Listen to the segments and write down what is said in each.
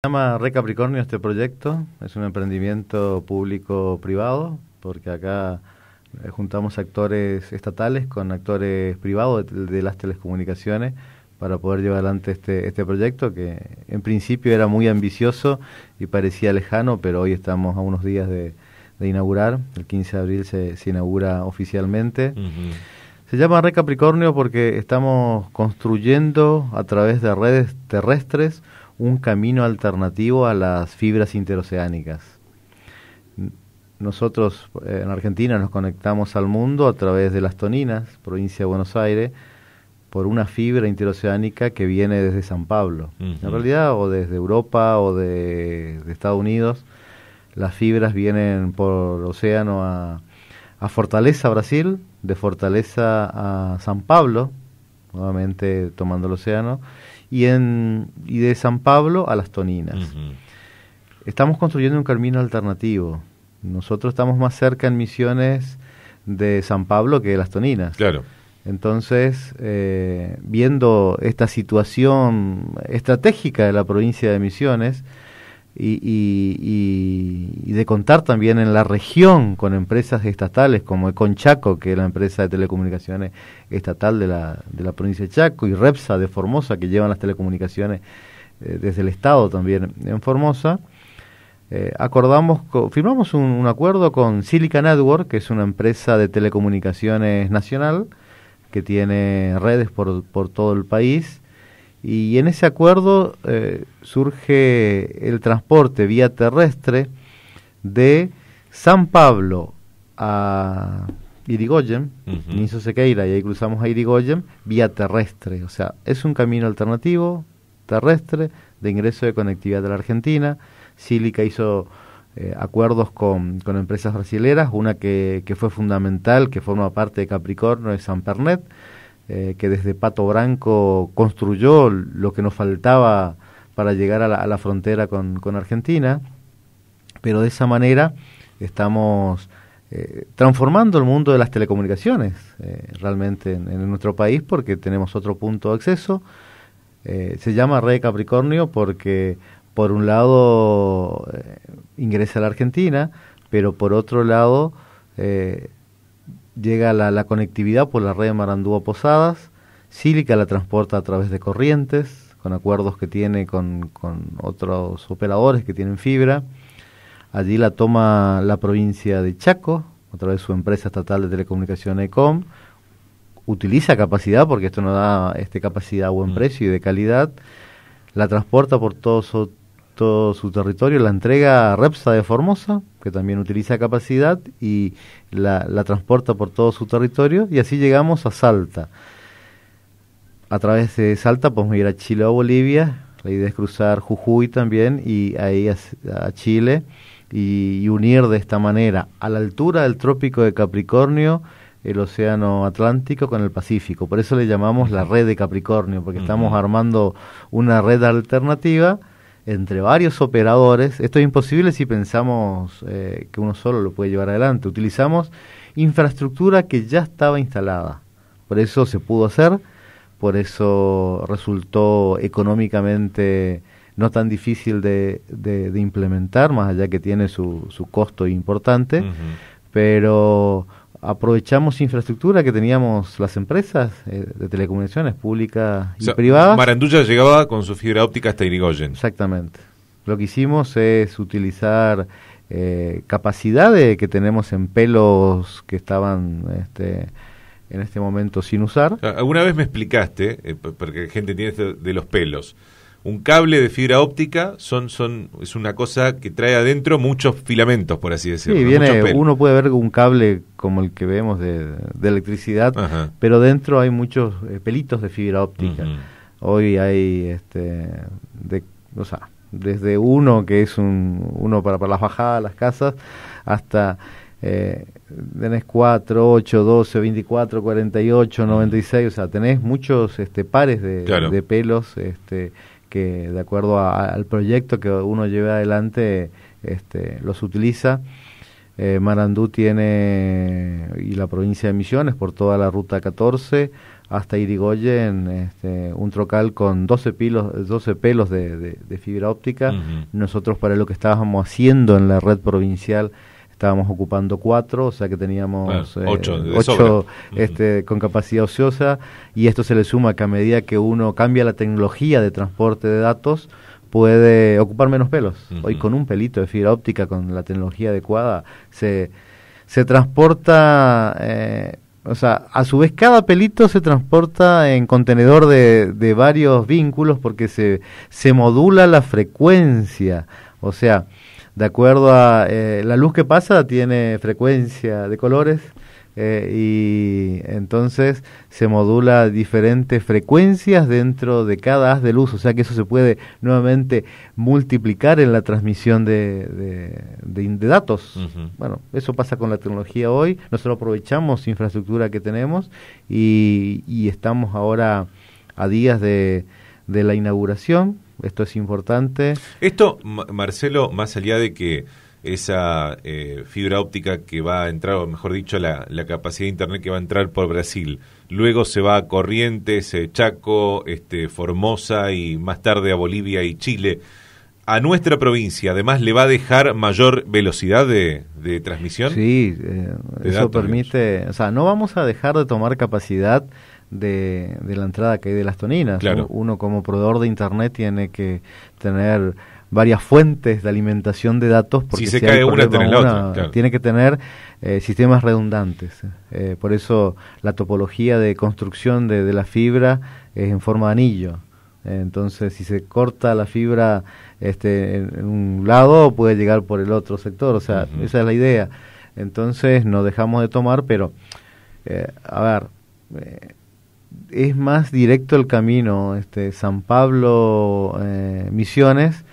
Se llama Re Capricornio este proyecto, es un emprendimiento público-privado, porque acá eh, juntamos actores estatales con actores privados de, las telecomunicaciones para poder llevar adelante este, este proyecto que en principio era muy ambicioso y parecía lejano, pero hoy estamos a unos días de, inaugurar, el 15 de abril se, inaugura oficialmente. Se llama Re Capricornio porque estamos construyendo a través de redes terrestres un camino alternativo a las fibras interoceánicas. Nosotros eh, en Argentina nos conectamos al mundo a través de las Toninas, provincia de Buenos Aires, por una fibra interoceánica que viene desde San Pablo. En realidad, o desde Europa o de, de, Estados Unidos, las fibras vienen por océano a, a Fortaleza, Brasil, de Fortaleza a San Pablo, nuevamente tomando el océano, y, en, y de San Pablo a Las Toninas. Estamos construyendo un camino alternativo. Nosotros estamos más cerca en misiones de San Pablo que de Las Toninas. Claro. Entonces, eh, viendo esta situación estratégica de la provincia de Misiones, y, y, de contar también en la región con empresas estatales como Conchaco, que es la empresa de telecomunicaciones estatal de la, de la provincia de Chaco, y Repsa de Formosa, que llevan las telecomunicaciones eh, desde el Estado también en Formosa. Eh, acordamos, firmamos un, un, acuerdo con Silica Network, que es una empresa de telecomunicaciones nacional que tiene redes por, por todo el país y en ese acuerdo eh, surge el transporte vía terrestre de San Pablo a Irigoyen, uh Sequeira, y ahí cruzamos a Irigoyen, vía terrestre. O sea, es un camino alternativo, terrestre, de ingreso de conectividad de la Argentina. Sílica hizo eh, acuerdos con, con, empresas brasileras, una que, que, fue fundamental, que forma parte de Capricornio, es San Pernet eh, que desde Pato Branco construyó lo que nos faltaba para llegar a la, frontera con, Argentina, pero de esa manera estamos eh, transformando el mundo de las telecomunicaciones eh, realmente en, nuestro país porque tenemos otro punto de acceso. se llama Rey Capricornio porque por un lado ingresa a la Argentina, pero por otro lado llega la, conectividad por la red Marandúa Posadas, Sílica la transporta a través de corrientes, con acuerdos que tiene con, otros operadores que tienen fibra. Allí la toma la provincia de Chaco, a través de su empresa estatal de telecomunicación ECOM. Utiliza capacidad, porque esto nos da este, capacidad a buen mm. precio y de calidad. La transporta por todo su, todo su territorio, la entrega a Repsa de Formosa, que también utiliza capacidad y la, transporta por todo su territorio y así llegamos a Salta. A través de Salta podemos ir a Chile o Bolivia, la idea es cruzar Jujuy también y ahí a, Chile y, unir de esta manera a la altura del trópico de Capricornio el océano Atlántico con el Pacífico. Por eso le llamamos la red de Capricornio, porque estamos armando una red alternativa entre varios operadores. Esto es imposible si pensamos eh, que uno solo lo puede llevar adelante. Utilizamos infraestructura que ya estaba instalada. Por eso se pudo hacer, por eso resultó económicamente no tan difícil de, de, de implementar, más allá que tiene su, su costo importante, pero aprovechamos infraestructura que teníamos las empresas eh, de telecomunicaciones públicas y privadas. Marandulla llegaba con su fibra óptica hasta Irigoyen. Exactamente. Lo que hicimos es utilizar eh, capacidades que tenemos en pelos que estaban este, en este momento sin usar. alguna vez me explicaste, eh, porque gente tiene de los pelos un cable de fibra óptica son, son, es una cosa que trae adentro muchos filamentos, por así decirlo. uno puede ver un cable como el que vemos de, electricidad, pero dentro hay muchos eh, pelitos de fibra óptica. Hoy hay, este, de, o sea, desde uno que es un, uno para, para las bajadas, las casas, hasta eh, tenés 4, 8, 12, 24, 48, 96, y o sea, tenés muchos este, pares de, de pelos este, que de acuerdo al proyecto que uno lleve adelante este, los utiliza. Eh, Marandú tiene, y la provincia de Misiones, por toda la ruta 14 hasta Irigoyen, este, un trocal con 12, pilos, 12 pelos de, fibra óptica. Nosotros para lo que estábamos haciendo en la red provincial estábamos ocupando cuatro, o sea que teníamos eh, ocho, este, con capacidad ociosa, y esto se le suma que a medida que uno cambia la tecnología de transporte de datos, puede ocupar menos pelos. Hoy con un pelito de fibra óptica, con la tecnología adecuada, se, se transporta... Eh, o sea, a su vez cada pelito se transporta en contenedor de, de varios vínculos porque se, se modula la frecuencia. O sea, de acuerdo a eh, la luz que pasa, tiene frecuencia de colores. Eh, y entonces se modula diferentes frecuencias dentro de cada haz de luz, o sea que eso se puede nuevamente multiplicar en la transmisión de, datos. Bueno, eso pasa con la tecnología hoy, nosotros aprovechamos infraestructura que tenemos y, estamos ahora a días de la inauguración esto es importante. Esto, Marcelo, más allá de que esa eh, fibra óptica que va a entrar, o mejor dicho, la, capacidad de Internet que va a entrar por Brasil, luego se va a Corrientes, eh, Chaco, este, Formosa y más tarde a Bolivia y Chile. ¿A nuestra provincia además le va a dejar mayor velocidad de, transmisión? Sí, eh, eso permite, o sea, no vamos a dejar de tomar capacidad de, la entrada que hay de las toninas. Uno como proveedor de Internet tiene que tener varias fuentes de alimentación de datos porque si se cae una, tiene, la otra, tiene que tener eh, sistemas redundantes. Eh, por eso la topología de construcción de, de la fibra es en forma de anillo. Eh, entonces, si se corta la fibra este, en un lado, puede llegar por el otro sector. O sea, esa es la idea. Entonces, nos dejamos de tomar, pero, a ver, es más directo el camino, este, San Pablo eh, Misiones,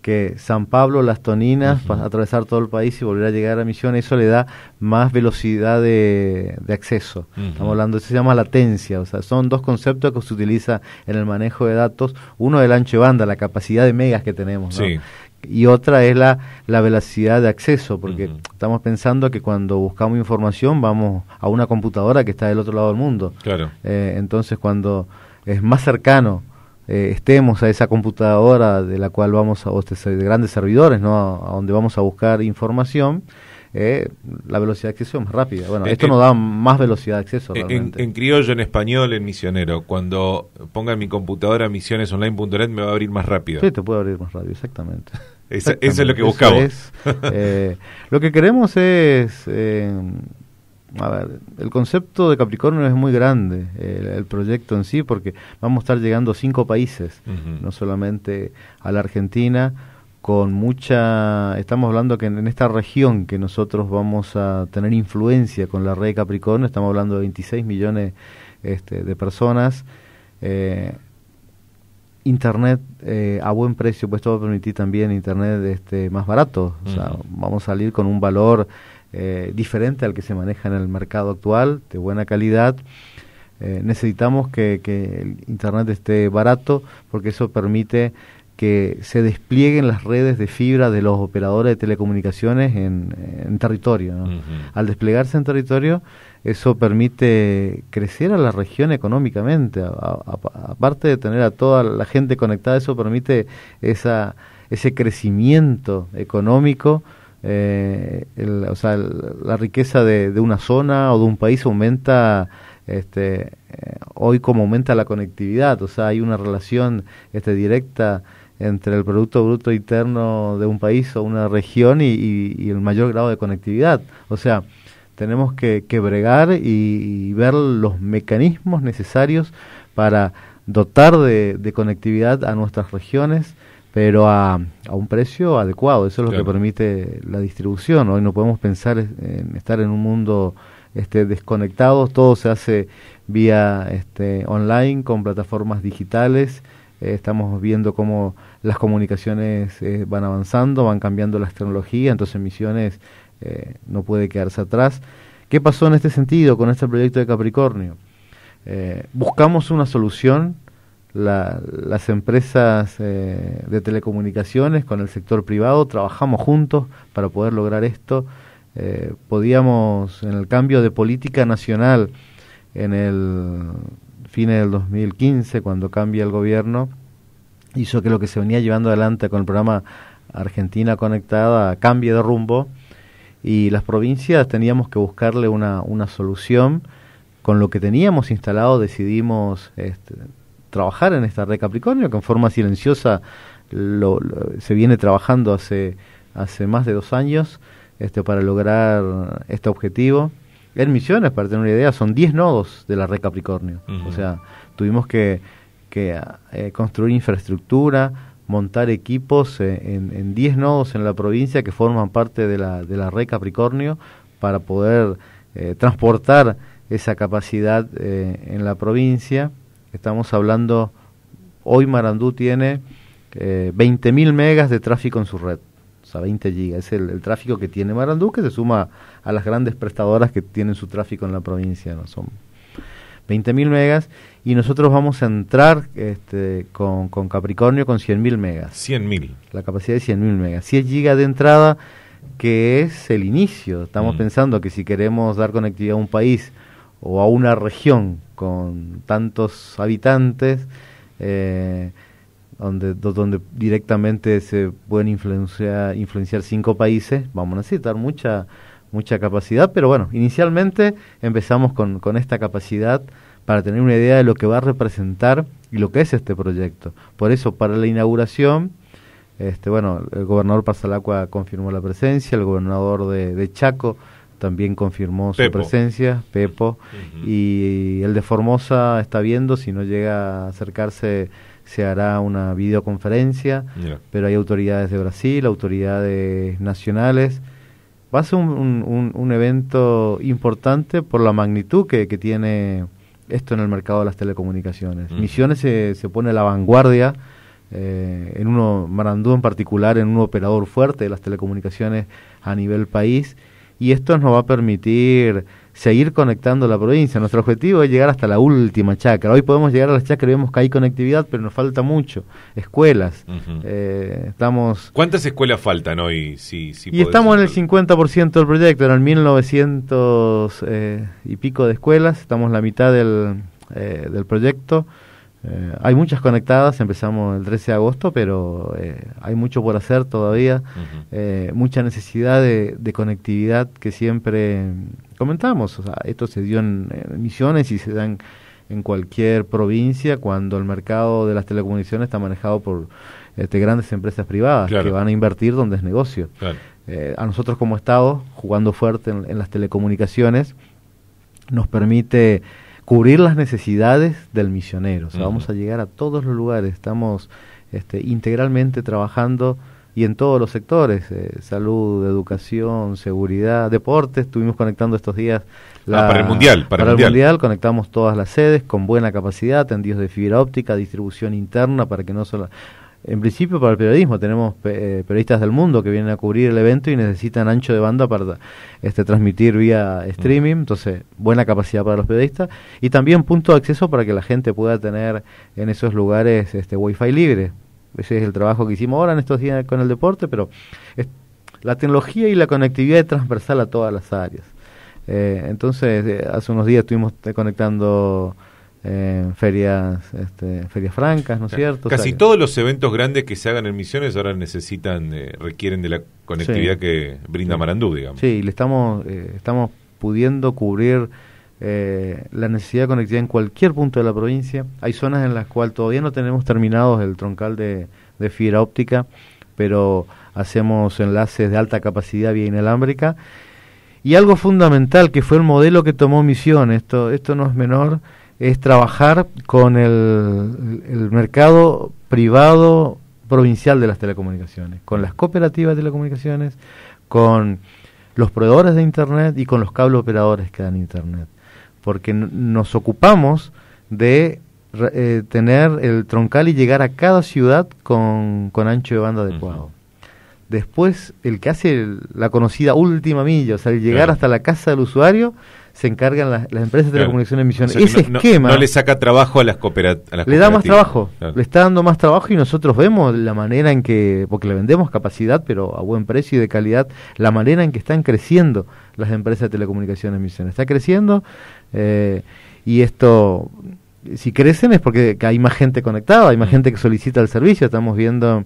que San Pablo, Las Toninas, para atravesar todo el país y volver a llegar a Misiones, eso le da más velocidad de, acceso. Estamos hablando, eso se llama latencia, o sea, son dos conceptos que se utiliza en el manejo de datos, uno del ancho de banda, la capacidad de megas que tenemos. ¿no? Sí y otra es la, la velocidad de acceso, porque estamos pensando que cuando buscamos información vamos a una computadora que está del otro lado del mundo. Claro. Eh, entonces, cuando es más cercano eh, estemos a esa computadora de la cual vamos a, este grandes servidores, ¿no? A, donde vamos a buscar información, eh, la velocidad de acceso es más rápida. Bueno, eh, esto nos da más velocidad de acceso. Realmente. En, criollo, en español, en misionero. Cuando ponga en mi computadora misionesonline.net me va a abrir más rápido. Sí, te puede abrir más rápido, exactamente. eso es lo que buscamos. Eh, lo que queremos es, eh, a ver, el concepto de Capricornio es muy grande, el, proyecto en sí, porque vamos a estar llegando a cinco países, no solamente a la Argentina, con mucha, estamos hablando que en, esta región que nosotros vamos a tener influencia con la red Capricornio, estamos hablando de 26 millones este, de personas. Eh, internet eh, a buen precio, pues esto va a permitir también internet este, más barato. O sea, vamos a salir con un valor eh, diferente al que se maneja en el mercado actual, de buena calidad. Eh, necesitamos que, que, el internet esté barato porque eso permite que se desplieguen las redes de fibra de los operadores de telecomunicaciones en, territorio. Al desplegarse en territorio, eso permite crecer a la región económicamente. Aparte de tener a toda la gente conectada, eso permite esa, ese crecimiento económico. Eh, o sea, la riqueza de, una zona o de un país aumenta este, eh, hoy como aumenta la conectividad, o sea, hay una relación este, directa entre el Producto Bruto Interno de un país o una región y, el mayor grado de conectividad. O sea, tenemos que, que bregar y, ver los mecanismos necesarios para dotar de, de conectividad a nuestras regiones, pero a, un precio adecuado. Eso es lo que permite la distribución. Hoy no podemos pensar en estar en un mundo este, desconectado, todo se hace vía este, online, con plataformas digitales eh, estamos viendo cómo las comunicaciones eh, van avanzando, van cambiando las tecnologías, entonces Misiones eh, no puede quedarse atrás. ¿Qué pasó en este sentido con este proyecto de Capricornio? buscamos una solución, las empresas de telecomunicaciones con el sector privado, trabajamos juntos para poder lograr esto. podíamos, en el cambio de política nacional, en el fines del 2015, cuando cambia el gobierno, hizo que lo que se venía llevando adelante con el programa Argentina Conectada cambie de rumbo y las provincias teníamos que buscarle una, una solución. Con lo que teníamos instalado decidimos este, trabajar en esta red Capricornio, que en forma silenciosa se viene trabajando hace, hace más de dos años este, para lograr este objetivo. En Misiones, para tener una idea, son 10 nodos de la red Capricornio. O sea, tuvimos que, eh, construir infraestructura, montar equipos eh, en 10 nodos en la provincia que forman parte de la, de la red Capricornio para poder eh, transportar esa capacidad en la provincia. Estamos hablando, hoy Marandú tiene 20.000 megas de tráfico en su red. 20 gigas. Es el, tráfico que tiene Marandú, que se suma a las grandes prestadoras que tienen su tráfico en la provincia, ¿no? Son 20.000 megas. Y nosotros vamos a entrar este, con, Capricornio con 100.000 megas. 100.000. La capacidad de 100.000 megas. 100 gigas de entrada, que es el inicio. Estamos mm. pensando que si queremos dar conectividad a un país o a una región con tantos habitantes, eh, donde, donde directamente se pueden influenciar, influenciar cinco países, vamos a necesitar mucha, mucha capacidad, pero bueno, inicialmente empezamos con, con esta capacidad para tener una idea de lo que va a representar y lo que es este proyecto. Por eso, para la inauguración, este, bueno, el gobernador Pasalacua confirmó la presencia, el gobernador de, de Chaco también confirmó su presencia, Pepo, y el de Formosa está viendo si no llega a acercarse se hará una videoconferencia, pero hay autoridades de Brasil, autoridades nacionales. Va a ser un, un, evento importante por la magnitud que, tiene esto en el mercado de las telecomunicaciones. Misiones se, se, pone a la vanguardia, eh, en uno, Marandú en particular, en un operador fuerte de las telecomunicaciones a nivel país, y esto nos va a permitir seguir conectando la provincia. Nuestro objetivo es llegar hasta la última chacra. Hoy podemos llegar a las chacras y vemos que hay conectividad, pero nos falta mucho. Escuelas. Eh, estamos ¿Cuántas escuelas faltan hoy? Si, y estamos en el 50% del proyecto, eran 1900 eh, y pico de escuelas, estamos la mitad del, eh, proyecto. hay muchas conectadas, empezamos el 13 de agosto, pero hay mucho por hacer todavía, mucha necesidad de, de conectividad que siempre Comentamos, o sea, esto se dio en, Misiones y se dan en, cualquier provincia cuando el mercado de las telecomunicaciones está manejado por este, grandes empresas privadas que van a invertir donde es negocio. Eh, a nosotros como Estado, jugando fuerte en, las telecomunicaciones, nos permite cubrir las necesidades del misionero. O vamos a llegar a todos los lugares, estamos este, integralmente trabajando y en todos los sectores, eh, salud, educación, seguridad, deportes, estuvimos conectando estos días. Ah, la, para el Mundial. Para, el mundial. conectamos todas las sedes con buena capacidad, tendidos de fibra óptica, distribución interna para que no solo... En principio para el periodismo, tenemos eh, periodistas del mundo que vienen a cubrir el evento y necesitan ancho de banda para este, transmitir vía streaming, mm. entonces buena capacidad para los periodistas y también punto de acceso para que la gente pueda tener en esos lugares este, wifi libre, ese es el trabajo que hicimos ahora en estos días con el deporte, pero la tecnología y la conectividad es transversal a todas las áreas. Eh, entonces, eh, hace unos días estuvimos eh, conectando ferias este, ferias francas, ¿no es cierto? Casi todos los eventos grandes que se hagan en Misiones ahora necesitan, requieren de la conectividad que brinda Marandú, digamos. Sí, le estamos, estamos pudiendo cubrir eh, la necesidad de conectividad en cualquier punto de la provincia. Hay zonas en las cuales todavía no tenemos terminados el troncal de, fibra óptica, pero hacemos enlaces de alta capacidad vía inalámbrica. Y algo fundamental, que fue el modelo que tomó Misión, esto, esto no es menor, es trabajar con el, el mercado privado provincial de las telecomunicaciones, con las cooperativas de telecomunicaciones, con los proveedores de Internet y con los cable operadores que dan Internet porque nos ocupamos de eh, tener el troncal y llegar a cada ciudad con, con ancho de banda adecuado. Después, el que hace la conocida última milla, o sea, el llegar hasta la casa del usuario, se encargan las, empresas de telecomunicaciones en Misiones. Ese esquema. No, le saca trabajo a las, cooperativas. Le da más trabajo. Le está dando más trabajo y nosotros vemos la manera en que. Porque le vendemos capacidad, pero a buen precio y de calidad. La manera en que están creciendo las empresas de telecomunicaciones en Misiones. Está creciendo eh, y esto si crecen es porque hay más gente conectada, hay más gente que solicita el servicio. Estamos viendo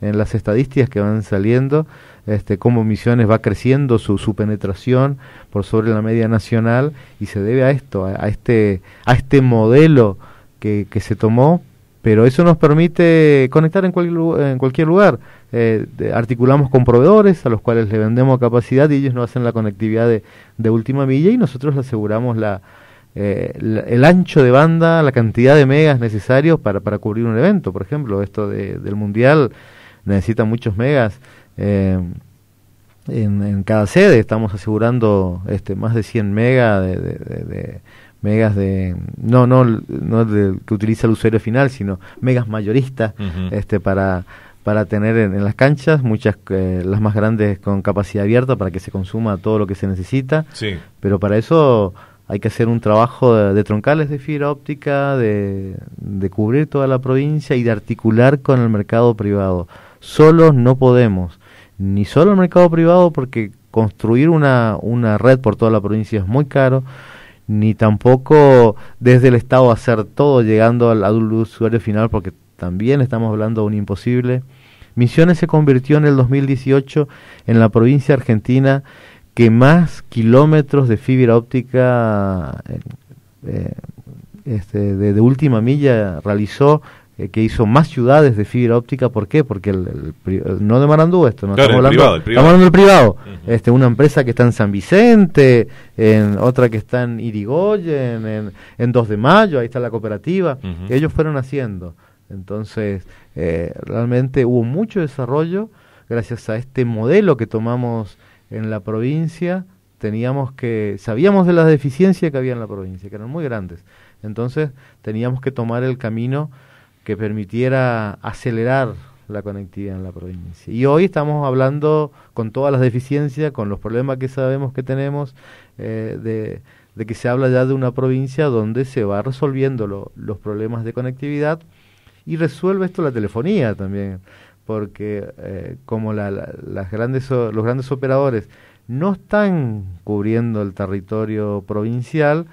en las estadísticas que van saliendo, este, cómo Misiones va creciendo su, su penetración por sobre la media nacional y se debe a esto, a, este, a este modelo que, que se tomó pero eso nos permite conectar en, en cualquier lugar. Eh, articulamos con proveedores a los cuales le vendemos capacidad y ellos nos hacen la conectividad de, de última milla y nosotros aseguramos eh, la, el ancho de banda, la cantidad de megas necesarios para, para cubrir un evento. Por ejemplo, esto del Mundial necesita muchos megas. Eh, en, cada sede estamos asegurando este, más de 100 megas de, de, de, megas de no no no que utiliza el usuario final sino megas mayoristas este para para tener en, las canchas muchas eh, las más grandes con capacidad abierta para que se consuma todo lo que se necesita sí. pero para eso hay que hacer un trabajo de, de troncales de fibra óptica de, de, cubrir toda la provincia y de articular con el mercado privado Solos no podemos, ni solo el mercado privado porque construir una, una red por toda la provincia es muy caro, ni tampoco desde el Estado hacer todo llegando al, al usuario final porque también estamos hablando de un imposible. Misiones se convirtió en el 2018 en la provincia argentina que más kilómetros de fibra óptica eh, eh, este, de, última milla realizó eh, que hizo más ciudades de fibra óptica. ¿Por qué? Porque el, eh, no de Marandú esto, no estamos, hablando, privado, estamos, hablando, del privado. este, una empresa que está en San Vicente, en otra que está en Irigoyen, en, en 2 de Mayo, ahí está la cooperativa. Ellos fueron haciendo. Entonces, eh, realmente hubo mucho desarrollo gracias a este modelo que tomamos en la provincia. Teníamos que, sabíamos de las deficiencias que había en la provincia, que eran muy grandes. Entonces, teníamos que tomar el camino que permitiera acelerar la conectividad en la provincia. Y hoy estamos hablando con todas las deficiencias, con los problemas que sabemos que tenemos, eh, de, que se habla ya de una provincia donde se va resolviendo los problemas de conectividad y resuelve esto la telefonía también, porque eh, como las grandes, los grandes operadores no están cubriendo el territorio provincial,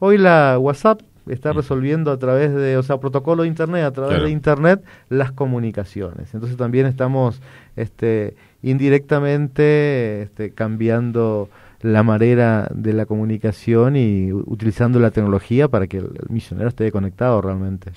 hoy la WhatsApp está resolviendo a través de, o sea, protocolo de Internet, a través de Internet, las comunicaciones. Entonces también estamos este, indirectamente este, cambiando la manera de la comunicación y utilizando la tecnología para que el, misionero esté conectado realmente.